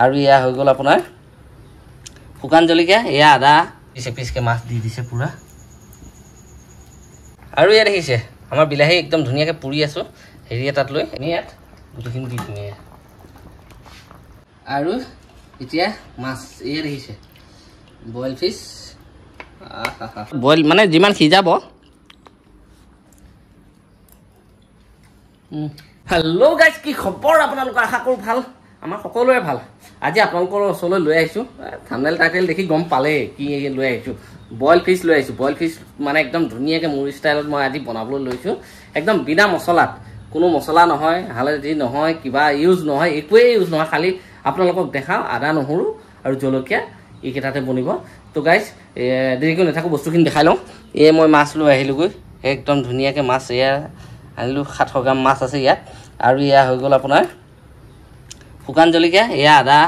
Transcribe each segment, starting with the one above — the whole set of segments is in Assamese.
আৰু এয়া হৈ গ'ল আপোনাৰ শুকান জলকীয়া এয়া আদা পিছে পিছকৈ মাছ দি দিছে পূৰা আৰু ইয়াত দেখিছে আমাৰ বিলাহী একদম ধুনীয়াকৈ পুৰি আছোঁ হেৰি এটাত লৈ এনেই ইয়াত গোটেইখিনি দি দিম এয়া আৰু এতিয়া মাছ এয়া দেখিছে বইল ফিছ বইল মানে যিমান সিজাব হেল্ল' গাইজ কি খবৰ আপোনালোকৰ আশা কৰোঁ ভাল আমাৰ সকলোৰে ভাল আজি আপোনালোকৰ ওচৰলৈ লৈ আহিছোঁ থাণ্ডেল টাইটেল দেখি গম পালেই কি লৈ আহিছোঁ বইল ফিচ লৈ আহিছোঁ বইল ফিচ মানে একদম ধুনীয়াকৈ মোৰ ষ্টাইলত মই আজি বনাবলৈ লৈছোঁ একদম বিনা মছলাত কোনো মছলা নহয় হালধি নহয় কিবা ইউজ নহয় একোৱেই ইউজ নহয় খালি আপোনালোকক দেখাওঁ আদা নহৰু আৰু জলকীয়া এইকেইটাতে বনিব তো গাইজ দেৰিকৈ নাথাকো বস্তুখিনি দেখাই লওঁ এই মই মাছ লৈ আহিলোঁগৈ একদম ধুনীয়াকৈ মাছ এয়া আনিলোঁ সাতশ গ্ৰাম মাছ আছে ইয়াত আৰু এয়া হৈ গ'ল আপোনাৰ শুকান জলকীয়া এয়া আদা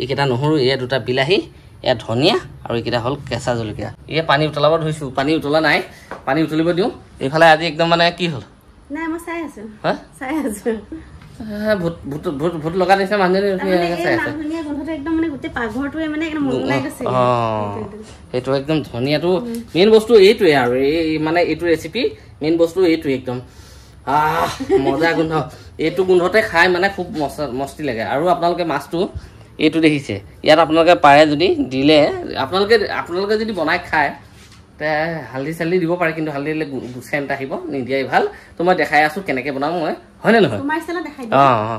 এইকেইটা নহৰু এয়া দুটা বিলাহী এয়া ধনিয়া আৰু এইকেইটা হ'ল কেঁচা জলকীয়া এয়া পানী উতলাব ধৰিছোঁ পানী উতলা নাই পানী উতলিব দিওঁ এইফালে আজি একদম মানে কি হ'ল মজা গোন্ধ এইটো গোন্ধতে খাই মানে খুব মস্তি লাগে আৰু আপোনালোকে মাছটো এইটো দেখিছে ইয়াত আপোনালোকে পাৰে যদি দিলে আপোনালোকে আপোনালোকে যদি বনাই খায় তে হালধি চালধি দিব পাৰে কিন্তু হালধি দিলে চেণ্ট আহিব নিদিয়াই ভাল তো মই দেখাই আছো কেনেকৈ বনাওঁ মই হয়নে নহয় অঁ অঁ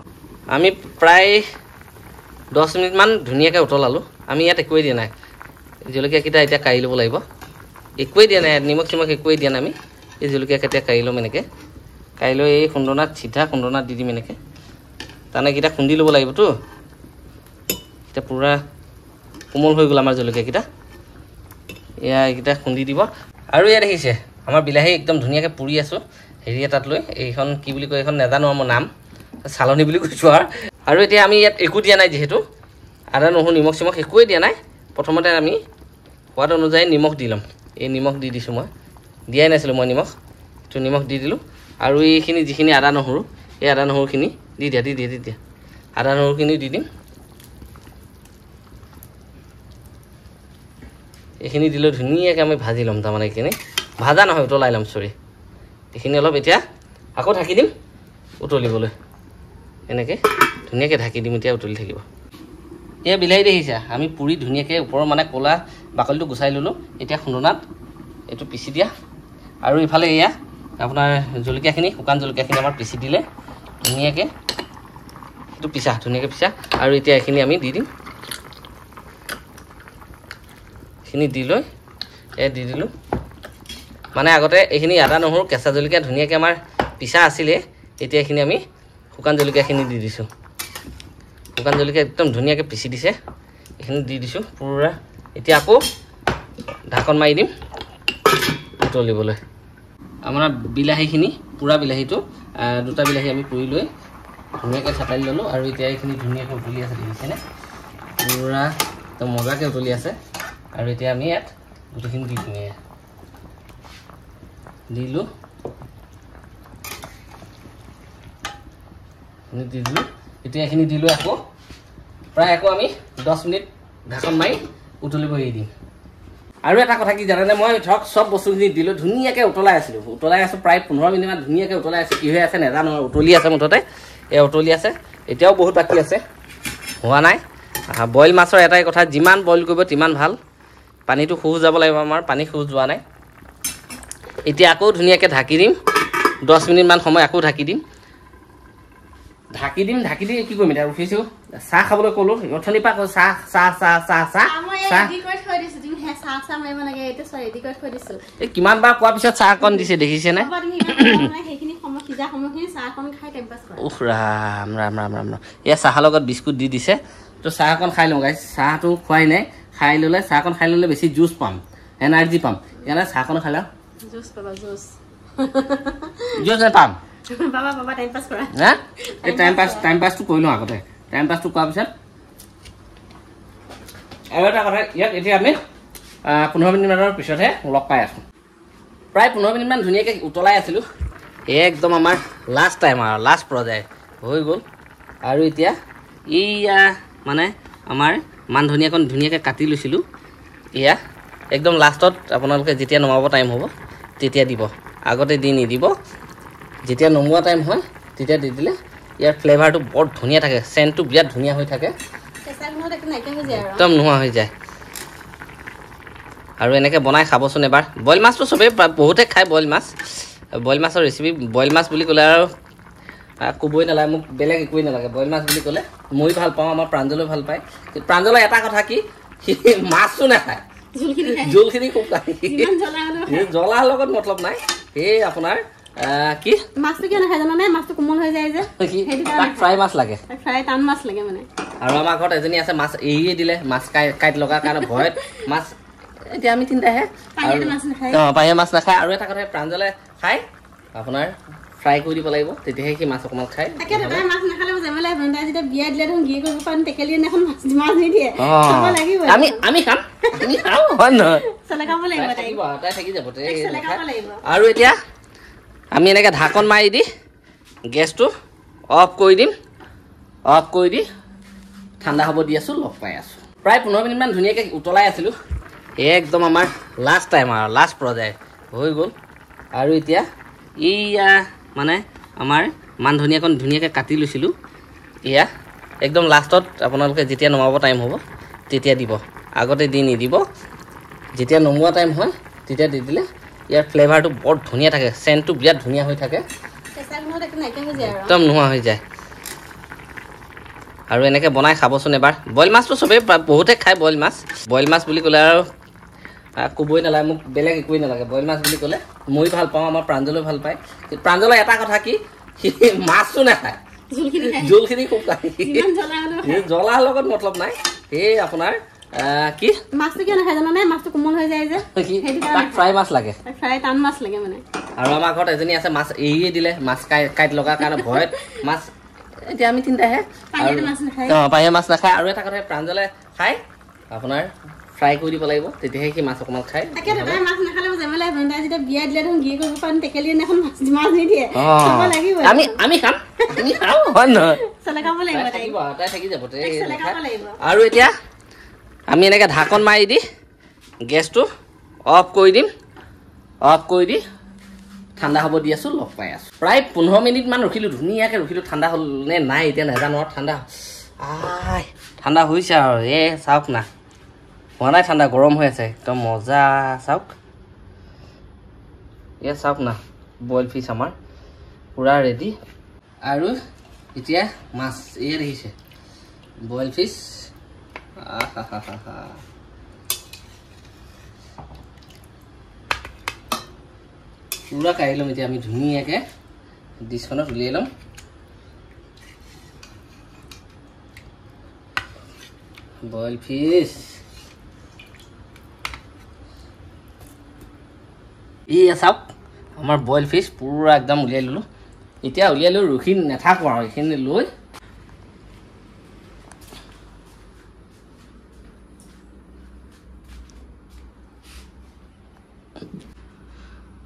আমি প্ৰায় দহ মিনিটমান ধুনীয়াকৈ উতলালোঁ আমি ইয়াত একোৱেই দিয়া নাই জলকীয়াকেইটা এতিয়া কাঢ়ি ল'ব লাগিব একোৱেই দিয়া নাই নিমখ চিমখ একোৱেই দিয়া নাই আমি এই জলকীয়াকেইটা কাঢ়ি ল'ম এনেকৈ কাইলৈ এই খুন্দনাত চিধা খুন্দনাত দি দিম এনেকৈ তাৰমানে কেইটা খুন্দি ল'ব লাগিবতো এতিয়া পূৰা কোমল হৈ গ'ল আমাৰ জলকীয়াকেইটা এয়া এইকেইটা খুন্দি দিব আৰু ইয়াত দেখিছে আমাৰ বিলাহী একদম ধুনীয়াকৈ পুৰি আছোঁ হেৰি এটাত লৈ এইখন কি বুলি কয় এইখন নাজানো আৰু মোৰ নাম চালনী বুলি কৈছোঁ আৰু আৰু এতিয়া আমি ইয়াত একো দিয়া নাই যিহেতু আদা নহৰু নিমখ চিমখ একোৱে দিয়া নাই প্ৰথমতে আমি সোৱাদ অনুযায়ী নিমখ দি ল'ম এই নিমখ দি দিছোঁ মই দিয়াই নাছিলোঁ মই নিমখ এইটো নিমখ দি দিলোঁ আৰু এইখিনি যিখিনি আদা নহৰু এই আদা নহৰুখিনি দি দিয়া দি দিয়া দি দিয়া আদা নহৰুখিনি দি দিম এইখিনি দিলেও ধুনীয়াকৈ আমি ভাজি ল'ম তাৰমানে এইখিনি ভাজা নহয় উতলাই ল'ম চৰি এইখিনি অলপ এতিয়া আকৌ ঢাকি দিম উতলিবলৈ এনেকৈ ধুনীয়াকৈ ঢাকি দিম এতিয়া উতলি থাকিব এয়া বিলাহী দেখিছা আমি পুৰি ধুনীয়াকৈ ওপৰৰ মানে ক'লা বাকলিটো গুচাই ল'লোঁ এতিয়া খুন্দনাত এইটো পিচি দিয়া আৰু ইফালে এয়া আপোনাৰ জলকীয়াখিনি শুকান জলকীয়াখিনি আমাৰ পিচি দিলে ধুনীয়াকৈ এইটো পিচা ধুনীয়াকৈ পিচা আৰু এতিয়া এইখিনি আমি দি দিম এইখিনি দি লৈ এই দি দিলোঁ মানে আগতে এইখিনি আদা নহৰু কেঁচা জলকীয়া ধুনীয়াকৈ আমাৰ পিচা আছিলে এতিয়া এইখিনি আমি শুকান জলকীয়াখিনি দি দিছোঁ শুকান জলকীয়া একদম ধুনীয়াকৈ পিচি দিছে এইখিনি দি দিছোঁ পুৰা এতিয়া আকৌ ঢাকন মাৰি দিম উতলিবলৈ আমাৰ বিলাহীখিনি পুৰা বিলাহীটো দুটা বিলাহী আমি পুৰি লৈ ধুনীয়াকৈ চাটালি ল'লোঁ আৰু এতিয়া এইখিনি ধুনীয়াকৈ উতলি আছে দেখিছেনে পুৰা একদম মজাকৈ উতলি আছে আৰু এতিয়া আমি ইয়াত গোটেইখিনি দি দিওঁ দিলোঁ দি দিলোঁ এতিয়া এইখিনি দিলোঁ আকৌ প্ৰায় আকৌ আমি দহ মিনিট ঢাকন মাৰি উতলিব এৰি দিম আৰু এটা কথা কি জানেনে মই ধৰক চব বস্তুখিনি দিলোঁ ধুনীয়াকৈ উতলাই আছিলোঁ উতলাই আছোঁ প্ৰায় পোন্ধৰ মিনিটমান ধুনীয়াকৈ উতলাই আছে কি হৈ আছে নাজানো আৰু উতলি আছে মুঠতে এই উতলি আছে এতিয়াও বহুত বাকী আছে হোৱা নাই বইল মাছৰ এটাই কথা যিমান বইল কৰিব তিমান ভাল পানীটো শুজ যাব লাগিব আমাৰ পানী সোঁ যোৱা নাই এতিয়া আকৌ ধুনীয়াকৈ ঢাকি দিম দহ মিনিটমান সময় আকৌ ঢাকি দিম ঢাকি দিম ঢাকি দি কি কৰিম এতিয়া উঠিছোঁ চাহ খাবলৈ ক'লোঁ অথনিৰ পৰা চাহ চাহ চাহ চাহ চাহ চাহ কিমান বাৰ কোৱাৰ পিছত চাহ অকণ দিছে দেখিছে নে চাহৰ লগত বিস্কুট দি দিছে ত' চাহ অকণ খাই লওঁ গাইছ চাহটো খুৱাই নাই খাই ল'লে চাহ অকণ খাই ল'লে বেছি জুচ পাম এনাৰ্জি পাম সেইকাৰণে চাহ অকণ খাই লওঁ জুচ নাপাম আৰু এটা কথা ইয়াত এতিয়া আমি পোন্ধৰ মিনিটমানৰ পিছতহে লগ পাই আছোঁ প্ৰায় পোন্ধৰ মিনিটমান ধুনীয়াকৈ উতলাই আছিলোঁ সেয়ে একদম আমাৰ লাষ্ট টাইম আৰু লাষ্ট পৰ্যায় হৈ গ'ল আৰু এতিয়া এইয়া মানে আমাৰ মান ধনিয়াকণ ধুনীয়াকৈ কাটি লৈছিলোঁ এয়া একদম লাষ্টত আপোনালোকে যেতিয়া নমাব টাইম হ'ব তেতিয়া দিব আগতে দি নিদিব যেতিয়া নমোৱা টাইম হয় তেতিয়া দি দিলে ইয়াৰ ফ্লেভাৰটো বৰ ধুনীয়া থাকে চেণ্টটো বিৰাট ধুনীয়া হৈ থাকে একদম নোহোৱা হৈ যায় আৰু এনেকৈ বনাই খাবচোন এবাৰ বইল মাছটো চবেই বহুতে খায় বইল মাছ বইল মাছৰ ৰেচিপি বইল মাছ বুলি ক'লে আৰু ক'বই নালাগে মোক বেলেগ একোৱেই নালাগে বইল মাছ বুলি ক'লে মই ভাল পাওঁ আমাৰ প্ৰাঞ্জলেও ভাল পায় প্ৰাঞ্জলৰ এটা কথা কি মাছো নাখায় জোলখিনি খুব খায় জ্বলাৰ লগত মতলব নাই সেই আপোনাৰ আৰু আমাৰ ঘৰত এজনী আছে মাছ এৰিয়ে দিলে মাছ কাইট লগা কাৰণে ভয়ত মাছ ফ্ৰাই কৰি দিব লাগিব আৰু এতিয়া আমি এনেকে ঢাকন মাৰি দি গেছটো অফ কৰি দিম অফ কৰি দি ঠাণ্ডা হ'ব দি আছো লগ পাই আছো প্ৰায় পোন্ধৰ মিনিটমান ধুনীয়াকে উতলাই আছিলো একদম আমাৰ লাষ্ট টাইম আৰু লাষ্ট প্ৰজেক্ট হৈ গ'ল আৰু এতিয়া ইয়া মানে আমাৰ মান ধনিয়া এখন কাটি লৈছিলোঁ এয়া একদম লাষ্টত আপোনালোকে যেতিয়া নমাব টাইম হব তেতিয়া দিব আগতে দি নিদিব যেতিয়া নমোৱা টাইম হয় তেতিয়া দি দিলে ইয়াৰ ফ্লেভাৰটো বৰ ধুনীয়া থাকে চেণ্টটো বিৰাট ধুনীয়া হৈ থাকে একদম নোহোৱা হৈ যায় আৰু এনেকৈ বনাই খাবচোন এবাৰ বইল মাছটো চবেই বহুতে খায় বইল মাছ বইল মাছ বুলি কলে আৰু কবই নালাগে মোক বেলেগ একোৱেই নালাগে বইল মাছ বুলি ক'লে মই ভাল পাওঁ আমাৰ প্ৰাঞ্জলো ভাল পায় প্ৰাঞ্জল এটা কথা কি মাছো নাখায় জোলখিনি খুব খায় জ্বলাৰ লগত মতলব নাই সেই আৰু আমাৰ ঘৰত এজনী আছে মাছ এৰিয়ে দিলে মাছ কাইট লগাৰ কাৰণে ভয়ত মাছ এতিয়া মাছ নাখায় আৰু এটা কথা প্ৰাঞ্জলে খায় আপোনাৰ ফ্ৰাই কৰি দিব লাগিব তেতিয়াহে সি মাছ অকণমান খায় আমি আমি আৰু এতিয়া আমি এনেকৈ ঢাকন মাৰি দি গেছটো অফ কৰি দিম অফ কৰি দি ঠাণ্ডা হ'ব দি আছো লগ পাই আছো প্ৰায় পোন্ধৰ মিনিটমান ৰখিলো ধুনীয়াকে ৰখিলো ঠাণ্ডা হ'ল নে নাই এতিয়া নাজানো ঠাণ্ডা আই ঠাণ্ডা হৈছে আৰু এ চাওক না হোৱা নাই ঠাণ্ডা গৰম হৈ আছে একদম মজা চাওক এয়া চাওক না বইল ফিছ আমাৰ পূৰা ৰেডি আৰু এতিয়া মাছ এয়া দেখিছে বইল ফিছ পূৰা কাঢ়ি ল'ম এতিয়া আমি ধুনীয়াকৈ ডিছখনত উলিয়াই ল'ম বইল ফিছ এয়া চাওক আমাৰ বইল ফিছ পুৰা একদম উলিয়াই ল'লোঁ এতিয়া উলিয়াই লৈ ৰখি নাথাকোঁ আৰু এইখিনি লৈ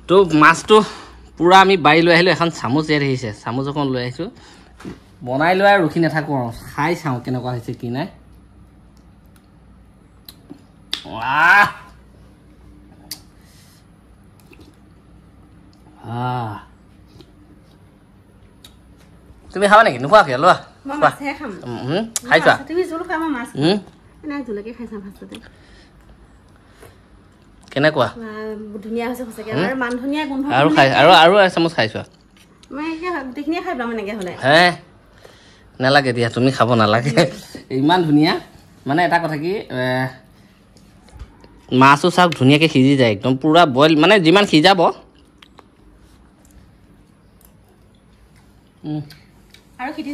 তো মাছটো পূৰা আমি বাৰী লৈ আহিলোঁ এখন চামুচ ইয়াত আহিছে চামুচ অকণ লৈ আহিছোঁ বনাই লৈ আৰু ৰখি নাথাকোঁ আৰু খাই চাওঁ কেনেকুৱা হৈছে কি নাই Ah. তুমি খাবা নেকি নোখোৱা লোৱা খাই চোৱা নালাগে দিয়া তুমি খাব নালাগে ইমান ধুনীয়া মানে এটা কথা কি মাছো চাওক ধুনীয়াকৈ সিজি যায় একদম পুৰা বইল মানে যিমান সিজাব আপোনালোকে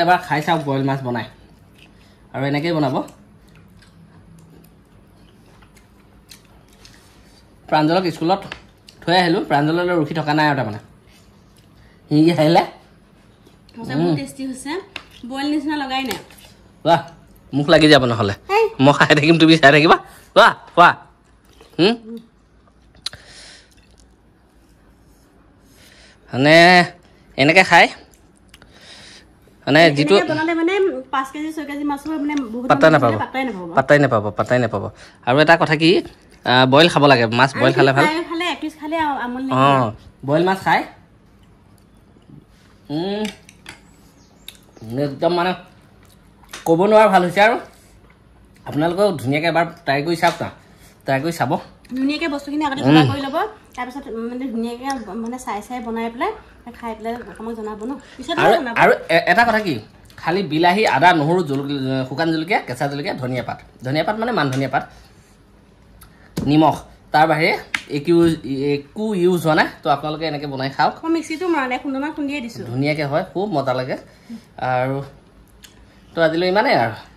এবাৰ খাই চাওক বইল মাছ বনাই আৰু এনেকেই বনাব প্ৰাঞ্জলক স্কুলত থৈ আহিলো প্ৰাঞ্জললৈ ৰখি থকা নাই আৰু তাৰমানে সিগি আহিলে মোক লাগি যাব নহ'লে মই খাই থাকিম তুমি চাই থাকিবা কোৱা কোৱা মানে এনেকে খাই মানে যিটো পাত্তাই নাপাব পাতাই নাপাব পাত্তাই নাপাব আৰু এটা কথা কি বইল খাব লাগে মাছ বইল খালে ভাল বইল মাছ খাই একদম মানে ক'ব নোৱাৰা ভাল হৈছে আৰু আপোনালোকেও ধুনীয়াকৈ এবাৰ ট্ৰাই কৰি চাওক না ট্ৰাই কৰি চাব ধুনীয়াকৈ বস্তুখিনি আগতে কৰি ল'ব তাৰপিছত মানে ধুনীয়াকৈ মানে চাই চাই বনাই পেলাই খাই পেলাই জনাব ন পিছত আৰু এটা কথা কি খালি বিলাহী আদা নহৰু জলকীয়া শুকান জলকীয়া কেঁচা জলকীয়া ধনিয়া পাত ধনিয়া পাত মানে মান ধনিয়া পাত নিমখ তাৰ বাহিৰে একো ইউজ হোৱা নাই তো আপোনালোকে এনেকে বনাই খাওক মিক্সিটো মাৰা নাই খুন্দনা খুন্দিয়ে দিছোঁ ধুনীয়াকৈ হয় খুব মজা লাগে আৰু তো আজিলৈ ইমানেই আৰু